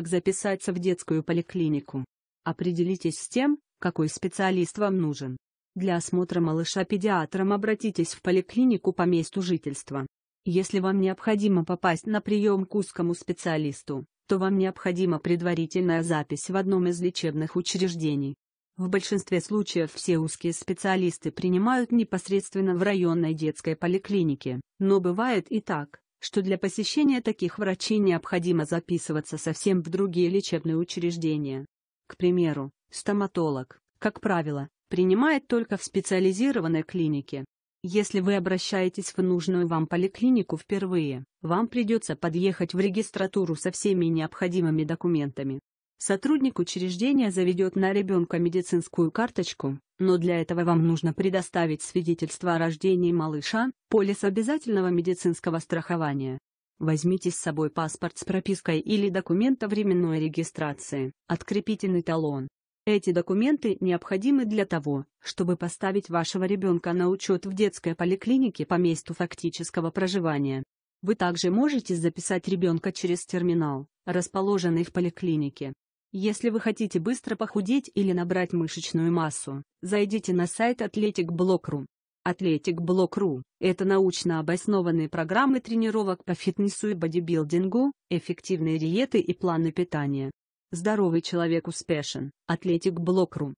как записаться в детскую поликлинику. Определитесь с тем, какой специалист вам нужен. Для осмотра малыша педиатром обратитесь в поликлинику по месту жительства. Если вам необходимо попасть на прием к узкому специалисту, то вам необходима предварительная запись в одном из лечебных учреждений. В большинстве случаев все узкие специалисты принимают непосредственно в районной детской поликлинике, но бывает и так, что для посещения таких врачей необходимо записываться совсем в другие лечебные учреждения. К примеру, стоматолог, как правило, принимает только в специализированной клинике. Если вы обращаетесь в нужную вам поликлинику впервые, вам придется подъехать в регистратуру со всеми необходимыми документами. Сотрудник учреждения заведет на ребенка медицинскую карточку, но для этого вам нужно предоставить свидетельство о рождении малыша, полис обязательного медицинского страхования. Возьмите с собой паспорт с пропиской или документ о временной регистрации, открепительный талон. Эти документы необходимы для того, чтобы поставить вашего ребенка на учет в детской поликлинике по месту фактического проживания. Вы также можете записать ребенка через терминал, расположенный в поликлинике. Если вы хотите быстро похудеть или набрать мышечную массу, зайдите на сайт athleticblock.ru. Athletic.Block.ru – это научно обоснованные программы тренировок по фитнесу и бодибилдингу, эффективные диеты и планы питания. Здоровый человек успешен. Athletic.Block.ru